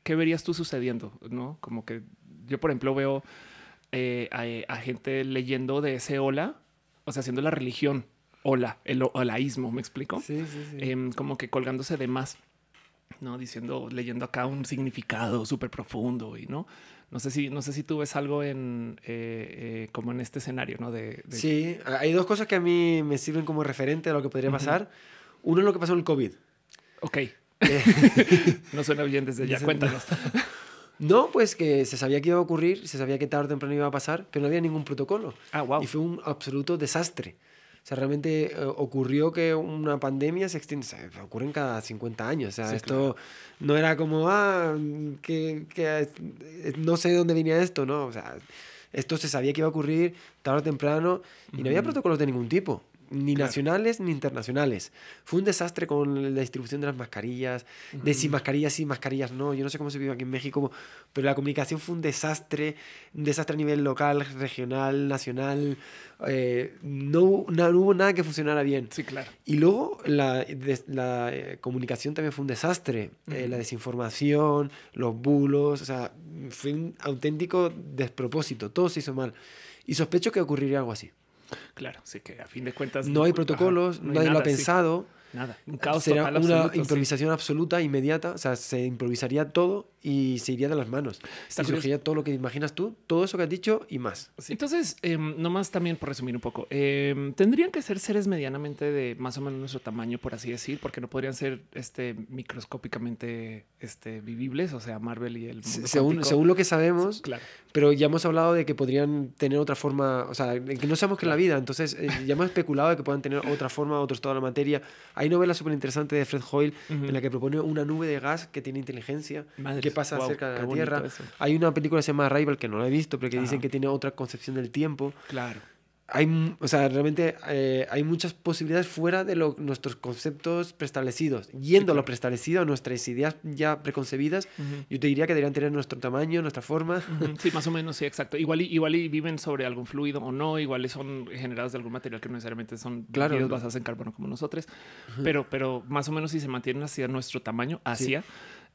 ¿Qué verías tú sucediendo? ¿No? Como que yo, por ejemplo, veo eh, a, gente leyendo de ese hola, o sea, haciendo la religión hola, el holaísmo, ¿me explico? Sí, sí, sí. Em, como que colgándose de más, ¿no? Diciendo, leyendo acá un significado súper profundo y, ¿no? No sé si, no sé si tú ves algo en eh, eh, como en este escenario, ¿no? De, Sí, hay dos cosas que a mí me sirven como referente a lo que podría pasar. Uno es lo que pasó en el COVID. Ok. no suena bien desde ya, cuéntanos. No, pues que se sabía que iba a ocurrir, se sabía que tarde o temprano iba a pasar, pero no había ningún protocolo. Ah, wow. Y fue un absoluto desastre. O sea, realmente eh, ocurrió que una pandemia se extiende, o cada 50 años. O sea, esto no era como, ah, que, eh, no sé de dónde venía esto, no. O sea, esto se sabía que iba a ocurrir tarde o temprano y no había protocolos de ningún tipo ni nacionales ni internacionales. Fue un desastre con la distribución de las mascarillas, de si mascarillas sí, mascarillas no. Yo no sé cómo se vive aquí en México, pero la comunicación fue un desastre, un desastre a nivel local, regional, nacional. Eh, no, no, hubo nada que funcionara bien. Sí, claro. Y luego la, eh, comunicación también fue un desastre. Eh, la desinformación, los bulos, o sea, fue un auténtico despropósito. Todo se hizo mal. Y sospecho que ocurriría algo así. Claro, así que a fin de cuentas. No, hay protocolos, no nadie lo ha pensado. Nada, un caos Sería una improvisación absoluta, inmediata, o sea, se improvisaría todo y se iría de las manos. y surgiría todo lo que imaginas tú, todo eso que has dicho y más. Entonces, eh, nomás también por resumir un poco, em, tendrían que ser seres medianamente de más o menos nuestro tamaño, por así decir, porque no podrían ser este, microscópicamente este, vivibles, o sea, Marvel y el... Mundo según, según lo que sabemos, claro. pero ya hemos hablado de que podrían tener otra forma, o sea, que no sabemos que en la vida, entonces eh, ya hemos especulado de que puedan tener otra forma, otros toda la materia. Hay hay novela súper interesante de Fred Hoyle en la que propone una nube de gas que tiene inteligencia, que pasa cerca de la Tierra. Hay una película que se llama Rival que no la he visto, pero que dicen que tiene otra concepción del tiempo. Claro hay, o sea, realmente eh, hay muchas posibilidades fuera de lo, nuestros conceptos preestablecidos. Yendo a lo preestablecido, a nuestras ideas ya preconcebidas, yo te diría que deberían tener nuestro tamaño, nuestra forma. Sí, más o menos, sí, exacto. Igual y, igual y viven sobre algún fluido o no, igual son generados de algún material que no necesariamente son claros en carbono como nosotros, pero, pero más o menos si se mantienen hacia nuestro tamaño, hacia...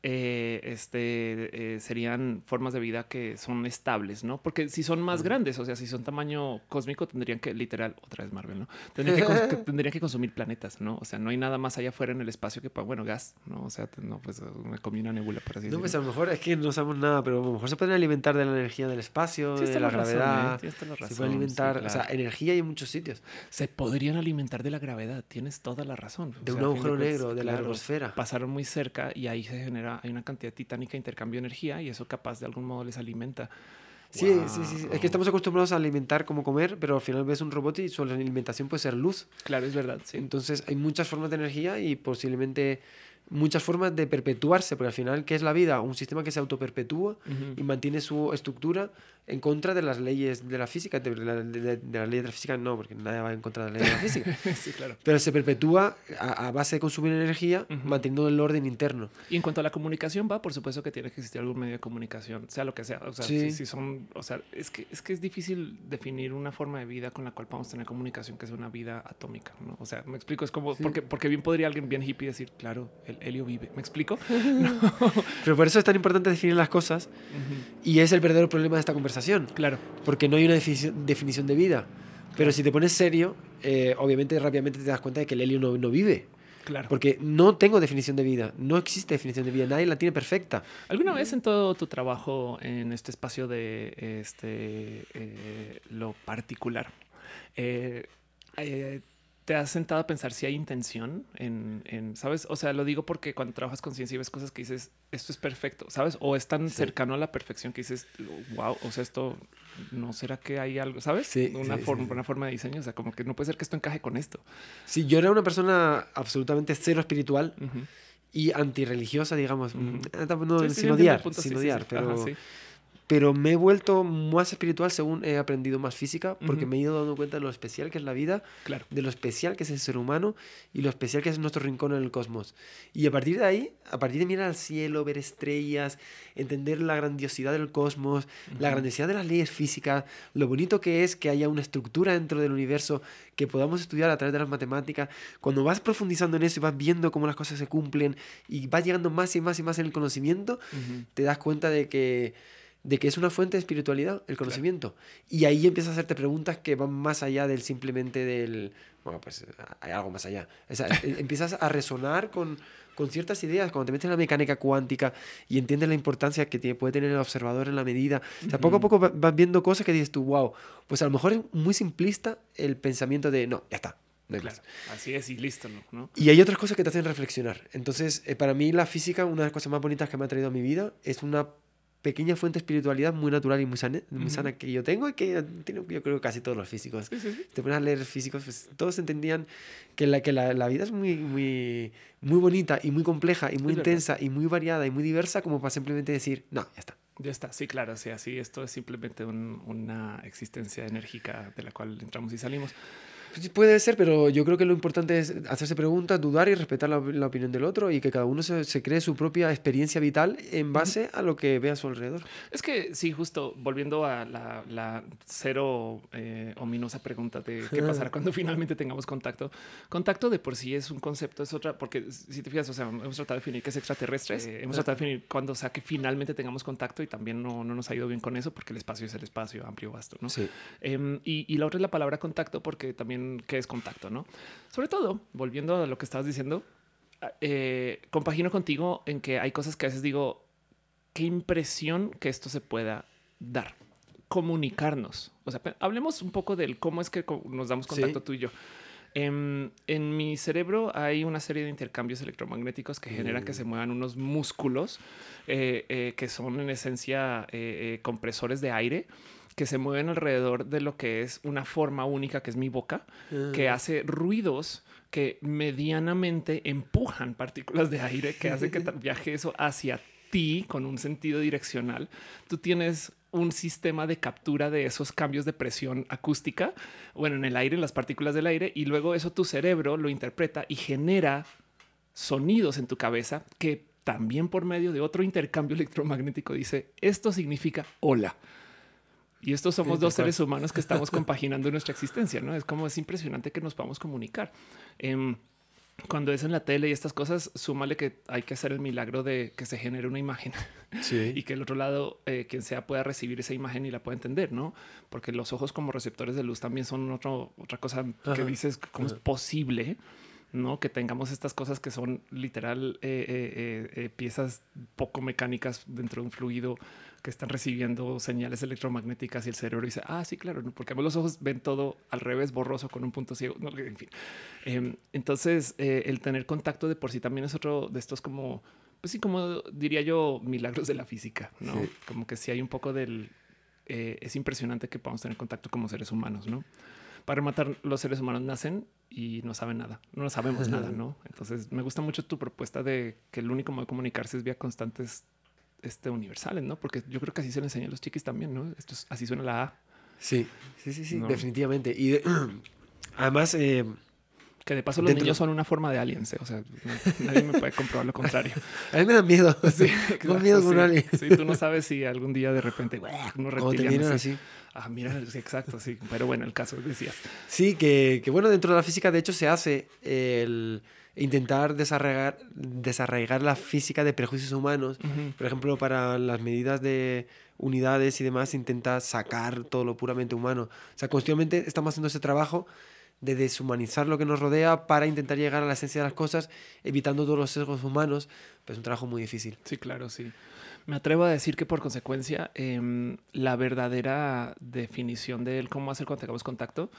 Eh, este, eh, serían formas de vida que son estables, ¿no? Porque si son más grandes, o sea, si son tamaño cósmico, tendrían que, literal, otra vez Marvel, ¿no? Tendrían que, consumir planetas, ¿no? O sea, no hay nada más allá afuera en el espacio que, bueno, gas, ¿no? O sea, no, pues me comí una nebula, por así No, pues a lo mejor es que no sabemos nada, pero a lo mejor se pueden alimentar de la energía del espacio, de la, gravedad. la razón, ¿eh? se pueden alimentar, o sea, energía hay en muchos sitios. Se podrían alimentar de la gravedad, tienes toda la razón. De un agujero negro, de, la atmósfera Pasaron muy cerca y ahí se genera hay una cantidad titánica de intercambio de energía y eso capaz de algún modo les alimenta. Sí, sí, sí, Es que estamos acostumbrados a alimentar como comer, pero al final ves un robot y su alimentación puede ser luz. Claro, es verdad. Entonces hay muchas formas de energía y posiblemente muchas formas de perpetuarse, porque al final, ¿qué es la vida? Un sistema que se autoperpetúa y mantiene su estructura en contra de las leyes de la física, de, la, de, de las de la física no, porque nadie va en contra de las leyes de la física. sí, claro. Pero se perpetúa a, base de consumir energía, manteniendo el orden interno. Y en cuanto a la comunicación va, por supuesto que tiene que existir algún medio de comunicación, sea lo que sea. O sea, si, son, o sea, es que, es que es difícil definir una forma de vida con la cual podamos tener comunicación que sea una vida atómica, O sea, me explico, es como, porque, porque bien podría alguien bien hippie decir, claro, el helio vive, ¿me explico? Pero por eso es tan importante definir las cosas y es el verdadero problema de esta conversación Claro. Porque no hay una definición de vida. Pero si te pones serio, eh, obviamente rápidamente te das cuenta de que el helio no, vive. Claro. Porque no tengo definición de vida, no existe definición de vida, nadie la tiene perfecta. ¿Alguna vez en todo tu trabajo en este espacio de este, eh, lo particular, eh, ¿Te has sentado a pensar si hay intención en, sabes? O sea, lo digo porque cuando trabajas con ciencia y ves cosas que dices, esto es perfecto, ¿sabes? O es tan cercano a la perfección que dices, wow, o sea, esto no será que hay algo, ¿sabes? Sí, una, forma, una forma de diseño, o sea, como que no puede ser que esto encaje con esto. si yo era una persona absolutamente cero espiritual y antirreligiosa, digamos. Ah, no, sin odiar, sin odiar, pero pero me he vuelto más espiritual según he aprendido más física, porque me he ido dando cuenta de lo especial que es la vida, de lo especial que es el ser humano y lo especial que es nuestro rincón en el cosmos. Y a partir de ahí, a partir de mirar al cielo, ver estrellas, entender la grandiosidad del cosmos, la grandiosidad de las leyes físicas, lo bonito que es que haya una estructura dentro del universo que podamos estudiar a través de las matemáticas, cuando vas profundizando en eso y vas viendo cómo las cosas se cumplen y vas llegando más y más y más en el conocimiento, te das cuenta de que de que es una fuente de espiritualidad, el conocimiento. Y ahí empiezas a hacerte preguntas que van más allá del simplemente del... Bueno, pues hay algo más allá. empiezas a resonar con, con, ciertas ideas. Cuando te metes en la mecánica cuántica y entiendes la importancia que puede tener el observador en la medida, o sea, poco a poco vas viendo cosas que dices tú, wow, pues a lo mejor es muy simplista el pensamiento de, no, ya está, Así es, y listo, ¿no? Y hay otras cosas que te hacen reflexionar. Entonces, eh, para mí la física, una de las cosas más bonitas que me ha traído a mi vida, es una pequeña fuente de espiritualidad muy natural y muy sana, sana que yo tengo y que tiene yo creo casi todos los físicos. te pones a leer físicos, pues, todos entendían que, la, que la, la, vida es muy, muy, muy bonita y muy compleja y muy intensa y muy variada y muy diversa como para simplemente decir, no, ya está. Ya está, sí, claro, sí así esto es simplemente una existencia enérgica de la cual entramos y salimos. Puede ser, pero yo creo que lo importante es hacerse preguntas, dudar y respetar la, opinión del otro y que cada uno se, cree su propia experiencia vital en base a lo que ve a su alrededor. Es que sí, justo volviendo a la, la cero eh, ominosa pregunta de qué pasará cuando finalmente tengamos contacto. Contacto de por sí es un concepto, es otra, porque si te fijas, o sea, hemos tratado de definir qué es extraterrestre, hemos tratado de definir cuándo, o sea, que finalmente tengamos contacto y también no, nos ha ido bien con eso porque el espacio es el espacio amplio, vasto, ¿no? Sí. Em, y, y la otra es la palabra contacto porque también qué es contacto, ¿no? Sobre todo, volviendo a lo que estabas diciendo, eh, compagino contigo en que hay cosas que a veces digo, qué impresión que esto se pueda dar, comunicarnos. O sea, hablemos un poco del cómo es que nos damos contacto tú y yo. Em, en, mi cerebro hay una serie de intercambios electromagnéticos que generan que se uh. muevan unos músculos eh, eh, que son en esencia compresores de aire que se mueven alrededor de lo que es una forma única, que es mi boca, que ah. hace ruidos que medianamente empujan partículas de aire que hace que viaje eso hacia ti con un sentido direccional. Tú tienes un sistema de captura de esos cambios de presión acústica, bueno, en el aire, en las partículas del aire, y luego eso tu cerebro lo interpreta y genera sonidos en tu cabeza que también por medio de otro intercambio electromagnético dice, esto significa hola. Y estos somos dos seres humanos que estamos compaginando nuestra existencia, ¿no? Es como es impresionante que nos podamos comunicar. Em, cuando es en la tele y estas cosas, súmale que hay que hacer el milagro de que se genere una imagen sí. y que el otro lado, eh, quien sea, pueda recibir esa imagen y la pueda entender, ¿no? Porque los ojos como receptores de luz también son otro, otra cosa que dices, ¿cómo es posible? ¿no? Que tengamos estas cosas que son literal eh, eh, piezas poco mecánicas dentro de un fluido que están recibiendo señales electromagnéticas y el cerebro dice, ah, sí, claro, porque los ojos ven todo al revés, borroso, con un punto ciego, en fin. Em, entonces, eh, el tener contacto de por sí también es otro de estos como, pues sí, como diría yo, milagros de la física, ¿no? Como que si hay un poco del... Eh, es impresionante que podamos tener contacto como seres humanos, ¿no? para matar los seres humanos nacen y no saben nada, no sabemos nada, ¿no? Entonces me gusta mucho tu propuesta de que el único modo de comunicarse es vía constantes este, universales, ¿no? Porque yo creo que así se lo enseñan a los chiquis también, ¿no? Esto así suena la A. Sí, sí, sí, sí, definitivamente. Y además... Eh, que de paso los niños son una forma de aliens, ¿eh? o sea, nadie me puede comprobar lo contrario. a mí me dan miedo, sí, miedo con aliens. Sí, tú no sabes si algún día de repente, uno reptiliano. así. así. Ah, mira, sí, exacto, sí. Pero bueno, el caso decías. Sí, que, que, bueno, dentro de la física de hecho se hace el intentar desarraigar, desarraigar la física de prejuicios humanos. Por ejemplo, para las medidas de unidades y demás, intenta sacar todo lo puramente humano. O sea, constantemente estamos haciendo ese trabajo de deshumanizar lo que nos rodea para intentar llegar a la esencia de las cosas, evitando todos los sesgos humanos, Pues es un trabajo muy difícil. Sí, claro, sí. Me atrevo a decir que por consecuencia, em, la verdadera definición de cómo hacer cuando tengamos contacto,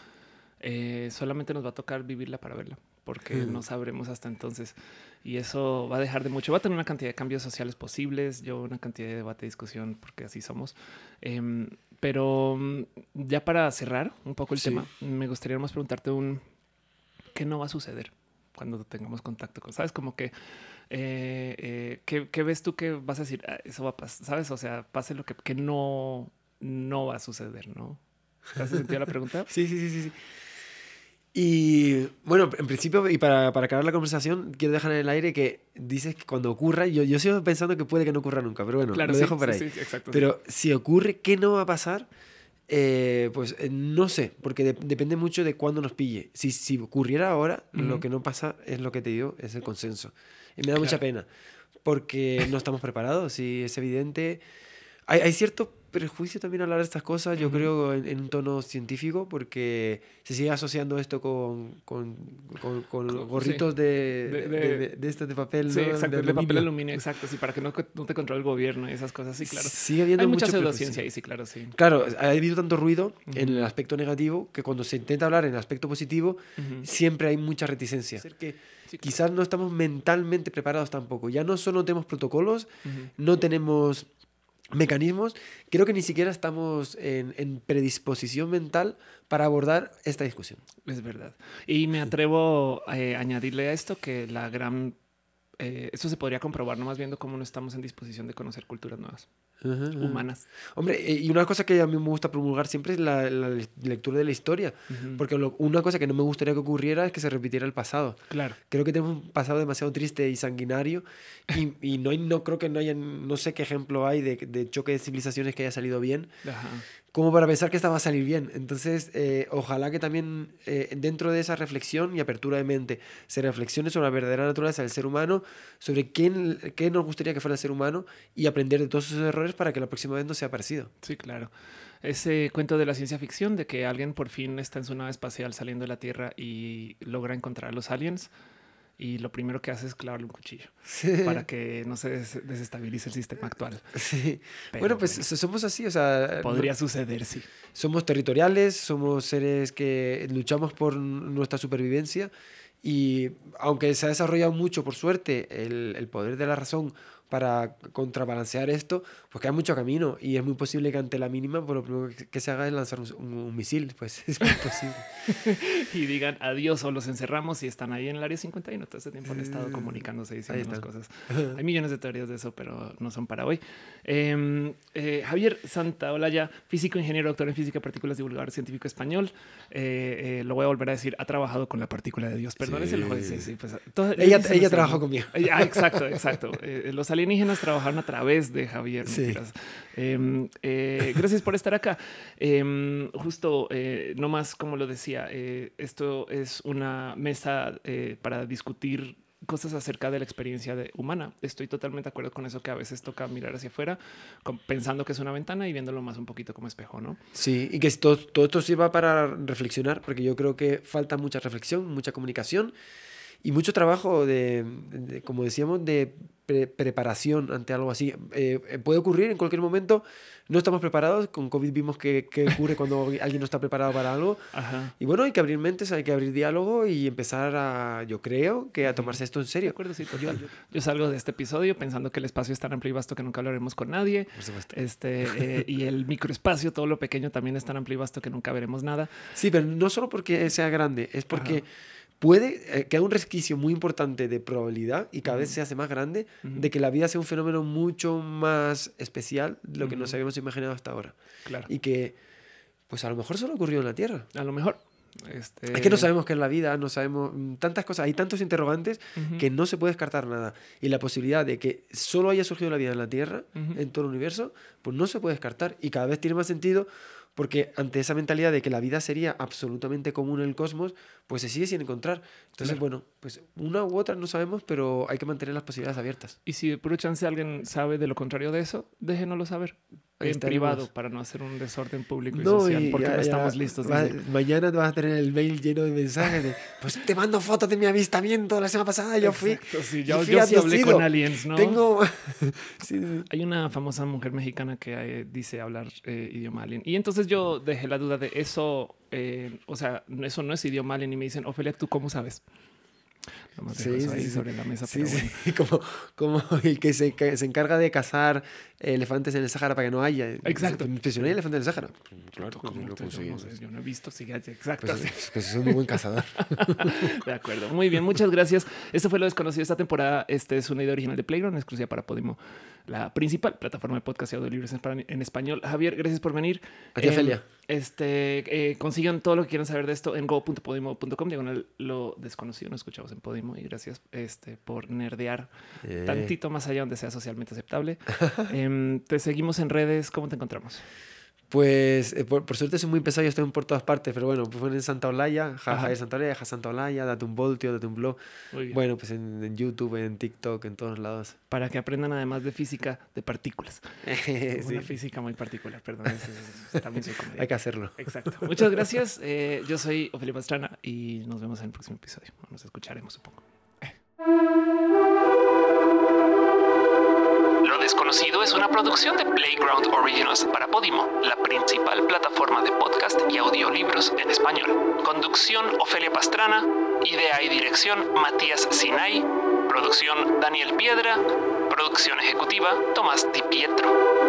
eh, solamente nos va a tocar vivirla para verla porque no sabremos hasta entonces. Y eso va a dejar de mucho. Va a tener una cantidad de cambios sociales posibles, yo una cantidad de debate, discusión, porque así somos. Em, pero mm, ya para cerrar un poco el tema, me gustaría más preguntarte un qué no va a suceder cuando tengamos contacto con, sabes, como que eh, eh, ¿qué, ves tú que vas a decir? Ah, eso va a pasar, sabes? O sea, pase lo que, que no, no va a suceder, no? ¿Te has sentido la pregunta? sí, sí, sí, sí. Y bueno, en principio, y para, acabar la conversación, quiero dejar en el aire que dices que cuando ocurra, yo, yo sigo pensando que puede que no ocurra nunca, pero bueno, lo dejo por ahí. pero si ocurre, ¿qué no va a pasar? Eh, pues eh, no sé, porque depende mucho de cuándo nos pille. Si, si ocurriera ahora, lo que no pasa es lo que te digo, es el consenso. Y me da mucha pena, porque no estamos preparados y es evidente. Hay, hay cierto prejuicio también hablar de estas cosas, yo creo, en, un tono científico, porque se sigue asociando esto con, con, con, gorritos de, de, de, papel. de, papel aluminio, exacto, sí, para que no, no, te controle el gobierno y esas cosas, sí, claro. Sigue habiendo Hay mucha pseudociencia ahí, sí, claro, sí. Claro, ha habido tanto ruido en el aspecto negativo que cuando se intenta hablar en el aspecto positivo, siempre hay mucha reticencia. que Quizás no estamos mentalmente preparados tampoco. Ya no solo tenemos protocolos, no tenemos mecanismos, creo que ni siquiera estamos en, en, predisposición mental para abordar esta discusión. Es verdad. Y me atrevo eh, a añadirle a esto que la gran... Eh, esto se podría comprobar nomás viendo cómo no estamos en disposición de conocer culturas nuevas humanas. Hombre, eh, y una cosa que a mí me gusta promulgar siempre es la, lectura de la historia, porque una cosa que no me gustaría que ocurriera es que se repitiera el pasado. Claro. Creo que tenemos un pasado demasiado triste y sanguinario y, no, hay, no creo que no haya, no sé qué ejemplo hay de, de, choque de civilizaciones que haya salido bien. Ajá como para pensar que esta va a salir bien. Entonces, eh, ojalá que también eh, dentro de esa reflexión y apertura de mente se reflexione sobre la verdadera naturaleza del ser humano, sobre quién, qué nos gustaría que fuera el ser humano y aprender de todos esos errores para que la próxima vez no sea parecido. Sí, claro. Ese cuento de la ciencia ficción de que alguien por fin está en su nave espacial saliendo de la Tierra y logra encontrar a los aliens y lo primero que hace es clavarle un cuchillo para que no se desestabilice el sistema actual. Sí. bueno, pues somos así, o sea... Podría suceder, sí. Somos territoriales, somos seres que luchamos por nuestra supervivencia y aunque se ha desarrollado mucho, por suerte, el, el poder de la razón para contrabalancear esto, pues hay mucho camino y es muy posible que ante la mínima, por pues lo primero que se haga es lanzar un, misil, pues es muy posible. y digan adiós o los encerramos y están ahí en el área 51. Todo ese tiempo han estado eh, comunicándose diciendo estas cosas. Hay millones de teorías de eso, pero no son para hoy. Eh, eh, Javier Santaolalla, físico, ingeniero, doctor en física, partículas, divulgador científico español. Eh, eh, lo voy a volver a decir, ha trabajado con la partícula de Dios. Perdón, el juez. Sí, sí, pues, ella, ella trabajó conmigo. Ah, exacto, exacto. los alienígenas trabajaron a través de Javier. Em, eh, gracias por estar acá. Em, justo, eh, no más como lo decía, eh, esto es una mesa para discutir cosas acerca de la experiencia de humana. Estoy totalmente de acuerdo con eso que a veces toca mirar hacia afuera, pensando que es una ventana y viéndolo más un poquito como espejo, ¿no? Sí, y que todo, todo esto sirva para reflexionar, porque yo creo que falta mucha reflexión, mucha comunicación y mucho trabajo de, como decíamos, de preparación ante algo así. Eh, eh, puede ocurrir en cualquier momento, no estamos preparados, con COVID vimos que, ocurre cuando alguien no está preparado para algo. Y bueno, hay que abrir mentes, hay que abrir diálogo y empezar a, yo creo, que a tomarse esto en serio. acuerdo, sí, pues yo, salgo de este episodio pensando que el espacio es tan amplio y vasto que nunca hablaremos con nadie. Por supuesto. Este, eh, y el microespacio, todo lo pequeño también es tan amplio y vasto que nunca veremos nada. Sí, pero no solo porque sea grande, es porque puede, eh, que haya un resquicio muy importante de probabilidad y cada vez se hace más grande de que la vida sea un fenómeno mucho más especial de lo que nos habíamos imaginado hasta ahora. Y que, pues a lo mejor solo ocurrió en la Tierra. A lo mejor. Este es que no sabemos qué es la vida, no sabemos mm, tantas cosas, hay tantos interrogantes que no se puede descartar nada. Y la posibilidad de que solo haya surgido la vida en la Tierra, en todo el universo, pues no se puede descartar. Y cada vez tiene más sentido porque ante esa mentalidad de que la vida sería absolutamente común en el cosmos, pues se sigue sin encontrar. Entonces, bueno, pues una u otra no sabemos, pero hay que mantener las posibilidades abiertas. Y si por chance alguien sabe de lo contrario de eso, déjenoslo saber. en privado, para no hacer un desorden público y social, porque no estamos listos. Mañana mañana vas a tener el mail lleno de mensajes de, pues te mando fotos de mi avistamiento la semana pasada, yo fui... yo, yo sí hablé con aliens, ¿no? Tengo... hay una famosa mujer mexicana que eh, dice hablar eh, idioma alien. Y entonces yo dejé la duda de eso eh, o sea, eso no es idioma ni me dicen, Ophelia, ¿tú cómo sabes? sí, sí, sobre la mesa. Sí, sí. Como, como el que se, que se encarga de cazar elefantes en el Sahara para que no haya. Exacto. el pues, elefante en el Sahara Claro, lo eh, yo no he visto pues, sí, Exacto. es un buen cazador. de acuerdo. Muy bien, muchas gracias. Esto fue Lo Desconocido esta temporada. Este es una idea original de Playground, exclusiva para Podimo, la principal plataforma de podcast y audio en español. Javier, gracias por venir. A ti, Este, eh, todo lo que quieran saber de esto en go.podimo.com, diagonal lo desconocido. Nos escuchamos en Podimo y gracias este, por nerdear eh. tantito más allá donde sea socialmente aceptable. Em, Em, te seguimos en redes, ¿cómo te encontramos? Pues eh, por, suerte soy muy pesado, yo estoy por todas partes, pero bueno, pues en Santa Olaya, jaja de Santa Olaya, ja Santa Olaya, date un voltio, date un blog. Bueno, pues en, YouTube, en TikTok, en todos lados. Para que aprendan además de física de partículas. sí. Una física muy particular, perdón. Hay que hacerlo. Exacto. Muchas gracias. Eh, yo soy Ofelia Pastrana y nos vemos en el próximo episodio. Nos escucharemos, supongo. es una producción de Playground Originals para Podimo, la principal plataforma de podcast y audiolibros en español. Conducción Ofelia Pastrana, idea y dirección Matías Sinay, producción Daniel Piedra, producción ejecutiva Tomás Di Pietro.